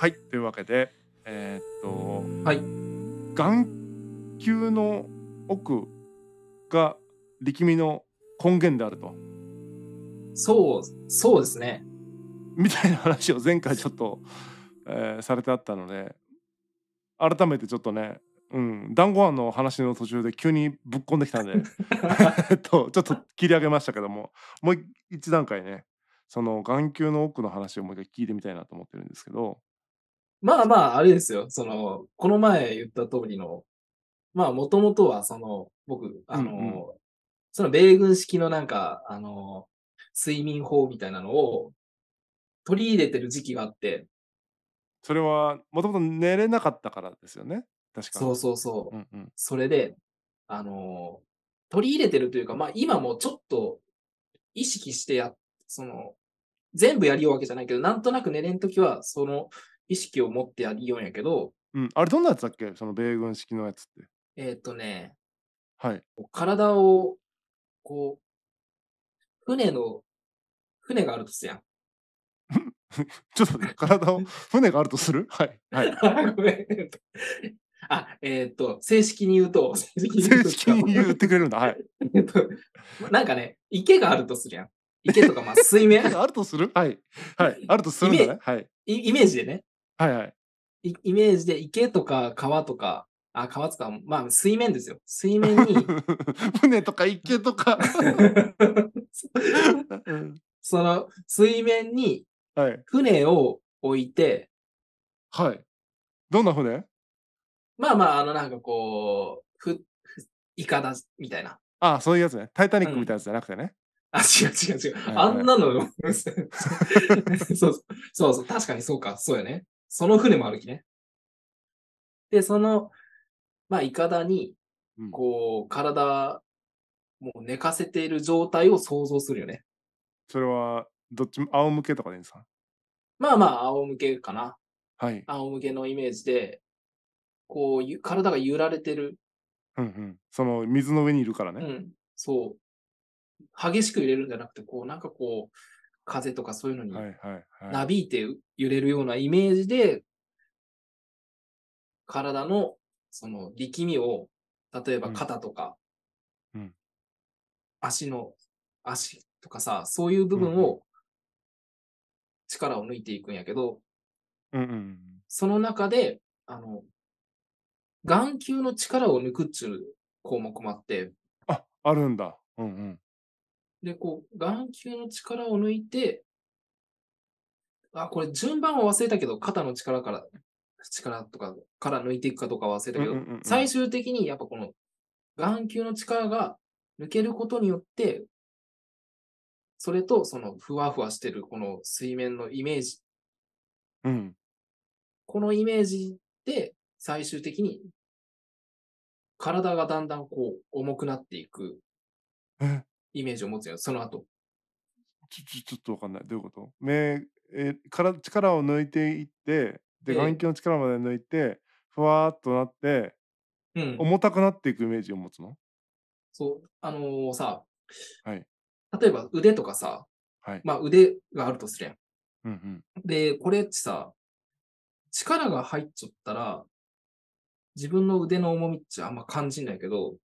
はいというわけでえー、っと、はい、眼球の奥が力みの根源であると。そうそうですね。みたいな話を前回ちょっと、えー、されてあったので改めてちょっとねうん、団子飯の話の途中で急にぶっこんできたんで とちょっと切り上げましたけどももう一段階ねその眼球の奥の話をもう一回聞いてみたいなと思ってるんですけどまあまあ、あれですよ。その、この前言った通りの、まあ、もともとは、その、僕、あの、うんうん、その米軍式のなんか、あの、睡眠法みたいなのを取り入れてる時期があって。それは、もともと寝れなかったからですよね。確かに。そうそうそう。うんうん、それで、あの、取り入れてるというか、まあ、今もちょっと意識してや、その、全部やりようわけじゃないけど、なんとなく寝れんときは、その意識を持ってやりようんやけど、うん、あれどんなやつだっけその米軍式のやつって。えー、っとね、はい。体を、こう、船の、船があるとすやん。ちょっとね、体を、船があるとするはい。はい。あ、えっと、正式に言うと、正式に言うと。正式に言ってくれるんだ。はい。なんかね、池があるとするやん。池とか、まあ、水面。あるとするはい。はい。あるとするんだね。はい。イメージでね。はいはい。イイメージで池とか川とか、あ、川とか、まあ水面ですよ。水面に。船とか池とか その水面に船を置いて、はい。どんな船まあまあ、あのなんかこう、ふ、ふ、イカだ、みたいな。ああ、そういうやつね。タイタニックみたいなやつじゃなくてね。あ、違う違う違う。あんなの、そうそう、そうそう、確かにそうか、そうよね。その船もあるきね。で、その、まあ、いかだに、こう、うん、体、もう寝かせている状態を想像するよね。それは、どっちも仰向けとかでいいんですかまあまあ、仰向けかな。はい。仰向けのイメージで、こう、体が揺られてる。うんうん。その、水の上にいるからね。うん。そう。激しく揺れるんじゃなくて、こう、なんかこう、風とかそういうのになびいて揺れるようなイメージで、体のその力みを、例えば肩とか、足の、足とかさ、そういう部分を力を抜いていくんやけど、うんその中で、あの、眼球の力を抜くっちゅう項目もあって。あ、あるんだ。うんうん。で、こう、眼球の力を抜いて、あ、これ順番は忘れたけど、肩の力から、力とかから抜いていくかとか忘れたけど、うんうんうん、最終的にやっぱこの眼球の力が抜けることによって、それとそのふわふわしてるこの水面のイメージ。うん。このイメージで最終的に体がだんだんこう重くなっていく。うんイメージを持つよ、その後。ちょ、ちょっとわかんない。どういうこと目、えー、から力を抜いていって、で、眼球の力まで抜いて、ふわーっとなって、うん、重たくなっていくイメージを持つのそう、あのー、さ、はい、例えば腕とかさ、はい、まあ腕があるとするやん。うんうん、で、これってさ、力が入っちゃったら、自分の腕の重みってあんま感じないけど、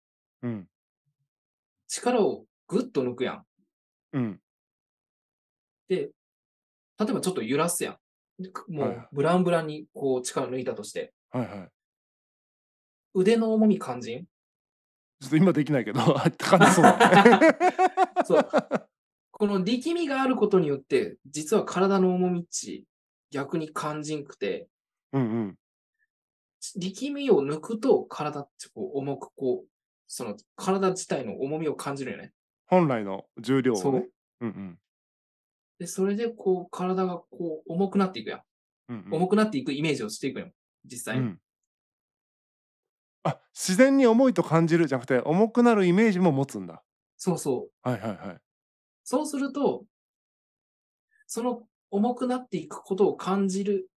うん、力をぐっと抜くやん。うん。で、例えばちょっと揺らすやん。もうブランブランにこう力抜いたとして。はいはい。腕の重み肝心ちょっと今できないけど、あ じそう、そう。この力みがあることによって、実は体の重みっち、逆に肝心くて、うんうん、力みを抜くと体ってこう重くこう、その体自体の重みを感じるよね。本来の重量をね。うんうん。で、それでこう、体がこう、重くなっていくやん。うんうん、重くなっていくイメージをしていくやん、実際に。うん、あ、自然に重いと感じるじゃなくて、重くなるイメージも持つんだ。そうそう。はいはいはい。そうすると、その重くなっていくことを感じる、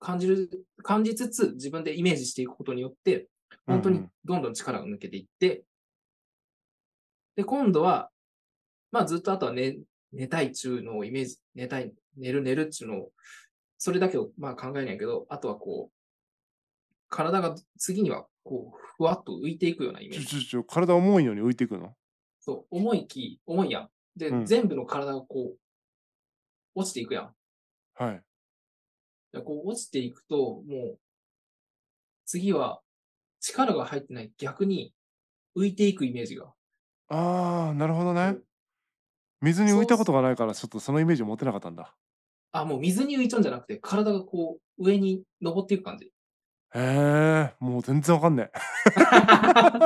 感じる、感じつつ自分でイメージしていくことによって、本当にどんどん力が抜けていって、で、今度は、まあずっとあとは寝、寝たいっちゅうのをイメージ、寝たい、寝る寝るっちゅうのを、それだけをまあ考えないけど、あとはこう、体が次にはこう、ふわっと浮いていくようなイメージ。ちょちょ体重いのに浮いていくのそう、重いき、重いやん。で、うん、全部の体がこう、落ちていくやん。はい。でこう落ちていくと、もう、次は力が入ってない、逆に浮いていくイメージが。ああ、なるほどね。水に浮いたことがないから、ちょっとそのイメージを持てなかったんだ。あ、もう水に浮いちゃうんじゃなくて、体がこう、上に登っていく感じ。へえ、もう全然わかんねえ。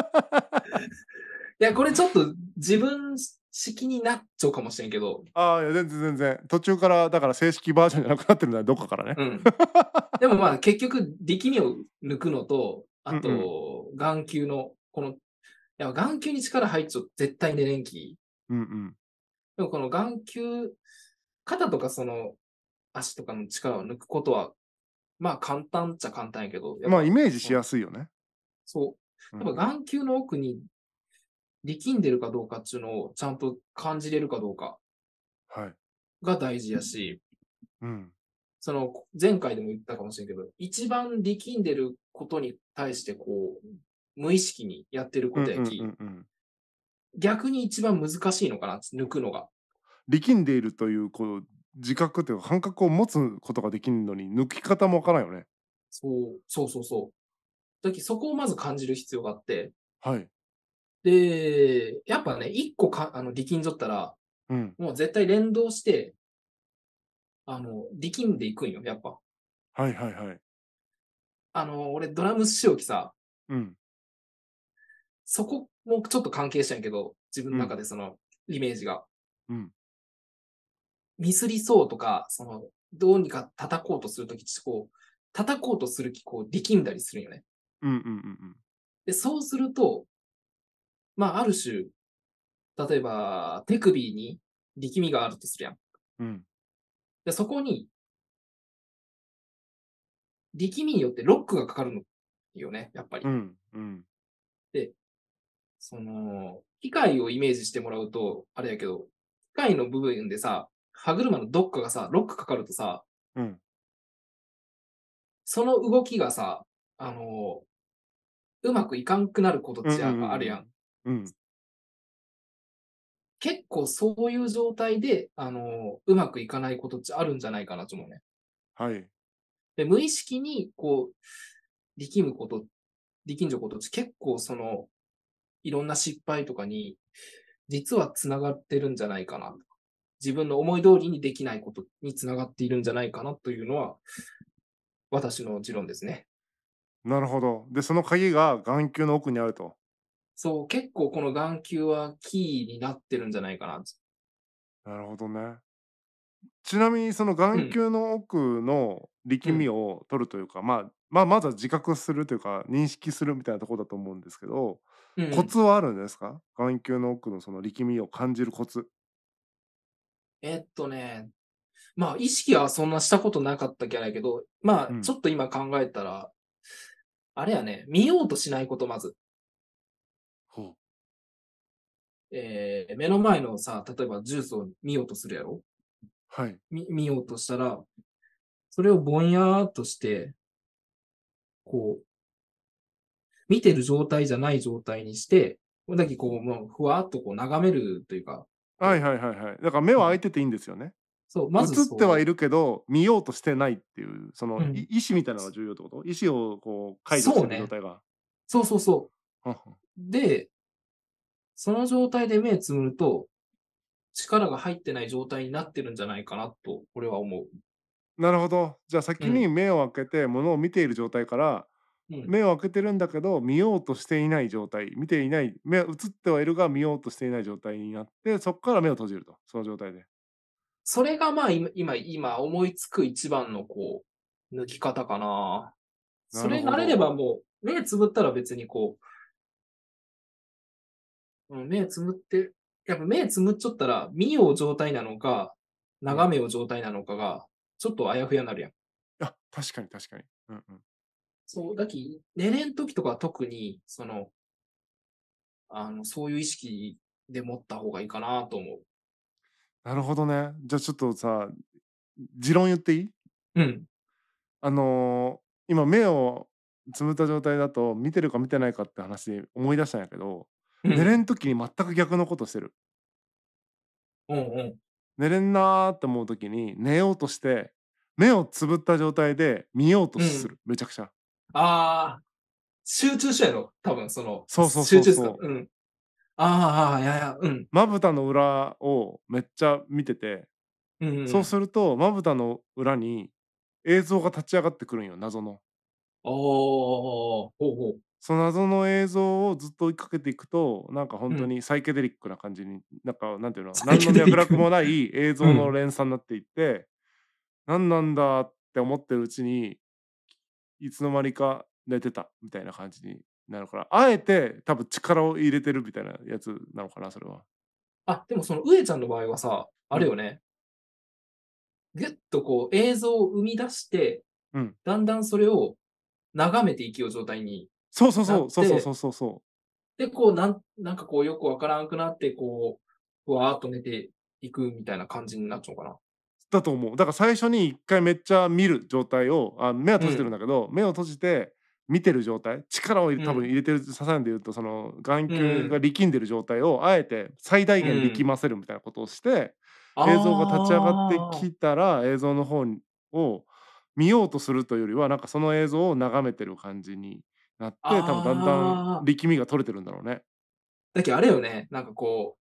いや、これちょっと自分式になっちゃうかもしれんけど、ああ、いや、全然全然。途中から、だから正式バージョンじゃなくなってるんだどっかからね。うん。でもまあ結局力みを抜くのと、あと眼球のこのや、眼球に力入っちゃう絶対寝れんき。うんうん。でもこの眼球、肩とかその足とかの力を抜くことは、まあ簡単っちゃ簡単やけど。まあイメージしやすいよね。そう。やっぱ眼球の奥に力んでるかどうかっていうのをちゃんと感じれるかどうかが大事やし、はい、うん、その前回でも言ったかもしれんけど、一番力んでることに対してこう、無意識にやってることやき、うんうんうん逆に一番難しいのかな抜くのが。力んでいるというこう自覚というか感覚を持つことができるのに抜き方もわからんよね。そうそうそうそう。だけそこをまず感じる必要があって。はい。で、やっぱね、一個かあの力んじゃったら、うん、もう絶対連動して、あの、力んでいくんよ、やっぱ。はいはいはい。あの、俺、ドラム師匠きさ、うん、そこもちょっと関係したんやけど、自分の中でその、イメージが。うん。ミスりそうとか、その、どうにか叩こうとするとき、こう、叩こうとする気、こう、力んだりするよね。うんうんうんうん。で、そうすると、まあ、ある種、例えば、手首に力みがあるとするやん。うん。で、そこに、力みによってロックがかかるのよね、やっぱり。うん、うん。で、その、機械をイメージしてもらうと、あれやけど、機械の部分でさ、歯車のどっかがさ、ロックかかるとさ、うん、その動きがさ、あの、うまくいかんくなることってあるやん。結構そういう状態で、あの、うまくいかないことってあるんじゃないかなと思うね。はい。で、無意識に、こう、力むこと、力んじょことって結構その、いろんな失敗とかに、実はつながってるんじゃないかな。自分の思い通りにできないことにつながっているんじゃないかなというのは、私の持論ですね。なるほど。で、その鍵が眼球の奥にあると。そう、結構この眼球はキーになってるんじゃないかな。なるほどね。ちなみにその眼球の奥の力みを取るというか、うん、まあ、まあ、まずは自覚するというか認識するみたいなとこだと思うんですけど、コツはあるんですか眼球の奥のその力みを感じるコツ。えっとね、まあ意識はそんなしたことなかったけなやけど、まあちょっと今考えたら、あれやね、見ようとしないことまず。ほう。えー目の前のさ、例えばジュースを見ようとするやろはい。見見ようとしたら、それをぼんやーっとして、こう、見てる状態じゃない状態にして、こだけこう、もうふわっとこう眺めるというか。はいはいはいはい。だから目は開いてていいんですよね。そう、まず。映ってはいるけど、見ようとしてないっていう、その、うん、意思みたいなのが重要ってこと意思をこう解除する状態が。そう、ね,、そうそうで、その状態で目をつむると、力が入ってない状態になってるんじゃないかなと、俺は思う。なるほど。じゃあ先に目を開けて、ものを見ている状態から、目を開けてるんだけど見ようとしていない状態見ていない目映ってはいるが見ようとしていない状態になってそこから目を閉じるとその状態でそれがまあ今今思いつく一番のこう抜き方かなそれ慣れればもう目つぶったら別にこう目つぶってやっぱ目つむっちゃったら見よう状態なのか眺めよう状態なのかがちょっとあやふやになるやんあ確かに確かにうんうんそう、だき、寝れん時とかは特に、その、あの、そういう意識で持った方がいいかなと思う。なるほどね。じゃあちょっとさ、持論言っていいうん。あのー、今目をつぶった状態だと見てるか見てないかって話思い出したんやけど、うん、寝れん時に全く逆のことしてる。うんうん。寝れんなーって思う時に寝ようとして目をつぶった状態で見ようとする、うん、めちゃくちゃ。ああ、集中したやろ、多分その。そうそうそうそう集中すうん。ああ、いやいや、うん。まぶたの裏をめっちゃ見てて、うん、うん、そうすると、まぶたの裏に映像が立ち上がってくるんよ、謎の。おお、ほうほう。その謎の映像をずっと追いかけていくとなんか本当にサイケデリックな感じに、うん、なんかなんていうの何の脈絡もない映像の連鎖になっていって、うん、何なんだって思ってるうちにいつの間にか寝てたみたいな感じになるからあえて多分力を入れてるみたいなやつなのかなそれはあでもその上ちゃんの場合はさあれよね、うん、ぐっとこう映像を生み出して、うん、だんだんそれを眺めていきよう状態にそうそうそうそうそうそうそうでこうなんなんかこうよくわからんくなってこうふわーっと寝ていくみたいな感じになっちゃうかなだと思うだから最初に一回めっちゃ見る状態をあ目は閉じてるんだけど、うん、目を閉じて見てる状態力を多分入れてる、うん、ささんで言うとその眼球が力んでる状態をあえて最大限力ませるみたいなことをして、うん、映像が立ち上がってきたら映像の方を見ようとするというよりはなんかその映像を眺めてる感じになって多分だんだん力みが取れてるんだろうね。だけどあれよねなんかこ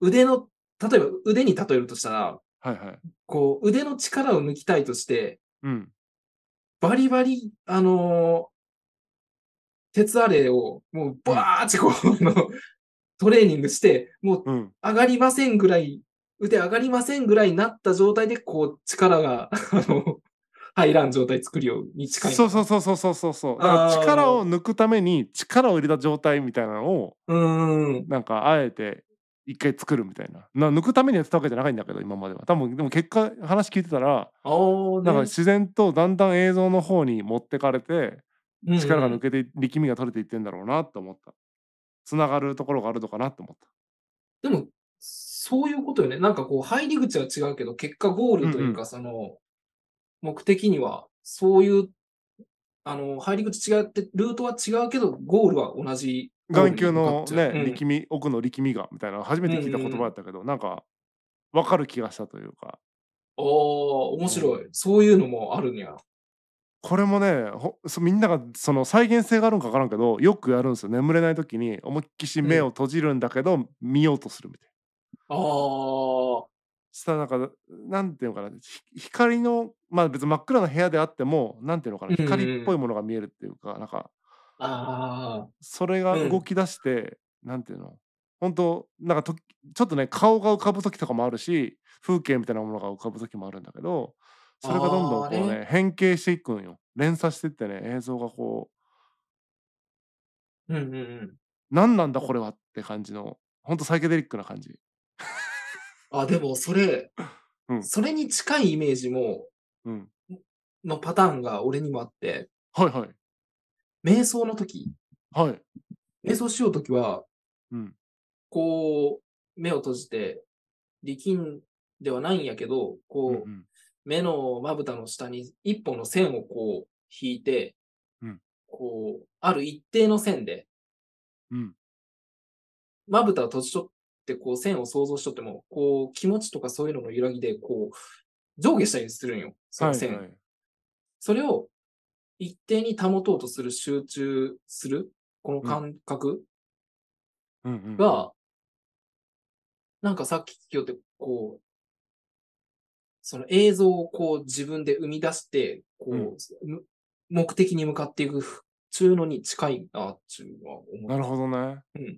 う腕の例えば腕に例えるとしたらはいはい、こう腕の力を抜きたいとして、うん、バリバリ、あのー、鉄アレをもうバーッてこう、うん、トレーニングして、もう上がりませんぐらい、うん、腕上がりませんぐらいになった状態で、こう力が、あの、入らん状態作るように近い。そうそうそうそうそうそう。だから力を抜くために力を入れた状態みたいなのを、うん。なんかあえて一回作るみたいなな抜くためにやってたわけじゃないんだけど今までは多分でも結果話聞いてたら、ね、なんか自然とだんだん映像の方に持ってかれて力が抜けて、力みが取れていってんだろうなと思ったつながるところがあるのかなと思ったでもそういうことよねなんかこう入り口は違うけど結果ゴールというか、その目的にはそういうあの入り口違ってルートは違うけどゴールは同じ眼球のね、力み奥の力みがみたいな初めて聞いた言葉だったけど、うなんか分かる気がしたというかああ面白い、そういうのもあるんやこれもねみんながその再現性があるんか分からんけどよくやるんですよ眠れない時に思いっきし目を閉じるんだけど、うん、見ようとするみたいな。ああ。したらなんかなんていうのかな光のまあ別に真っ暗な部屋であってもなんていうのかな光っぽいものが見えるっていうか、うん、なんかあそれが動き出して、うん、なんていうの本当なんかとちょっとね顔が浮かぶ時とかもあるし風景みたいなものが浮かぶ時もあるんだけどそれがどんどんこうね変形していくんよ連鎖してってね映像がこう,、うんうんうん、何なんだこれはって感じの本当サイケデリックな感じあでもそれ、うん、それに近いイメージも、うん、のパターンが俺にもあってはいはい瞑想の時、はい。瞑想しようときは、うん。こう、目を閉じて、力んではないんやけど、こう、うんうん、目のまぶたの下に一本の線をこう、引いて、うん。こう、ある一定の線で、まぶたを閉じとって、こう、線を想像しとっても、こう、気持ちとかそういうのの揺らぎで、こう、上下したりするんよ、その線。はいはい、それを、一定に保とうとする集中する、この感覚が、うんうんなんかさっき聞きよって、こう、その映像をこう自分で生み出して、こう、うん、目的に向かっていくうのに近いなっていうのは思う。なるほどね。うん。い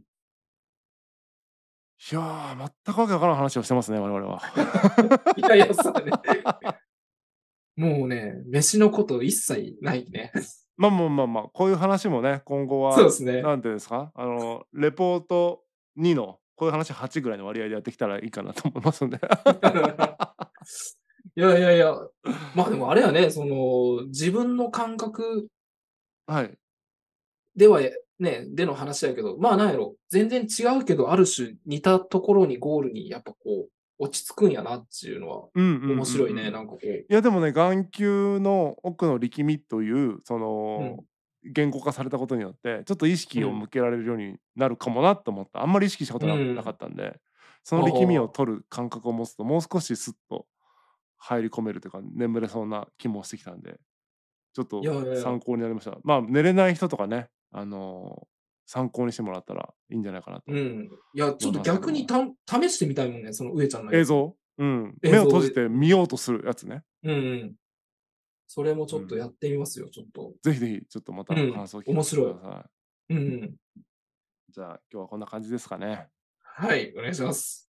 やー、全くわけわからん話をしてますね、我々は。いやいや、そうだね。もうね、飯のこと一切ないね。まあまあまあまあ、こういう話もね、今後は、そうですね。なんていうんですか、あの、レポート2の、こういう話8ぐらいの割合でやってきたらいいかなと思いますんで。いやいやいや、まあでもあれはね、その、自分の感覚はいでは、ね、での話やけど、まあなんやろ、全然違うけど、ある種似たところにゴールに、やっぱこう、落ち着くんやなっていうのは面白いね、なんかこう。いやでもね眼球の奥の力みというその、うん、言語化されたことによってちょっと意識を向けられるようになるかもなと思った、うん、あんまり意識したことなかったんで、うん、その力みを取る感覚を持つともう少しスッと入り込めるというか眠れそうな気もしてきたんでちょっと参考になりました。まあ寝れない人とかねあの参考にしてもらったらいいんじゃないかなと。うん。いや、ちょっと逆にた試してみたいもんね、その上ちゃんの映像。うん。目を閉じて見ようとするやつね。うん、うん。それもちょっとやってみますよ、うん、ちょっと。ぜひぜひ、ちょっとまた感想聞いてください。うん、面白い。うん、うん。じゃあ、今日はこんな感じですかね。はい、お願いします。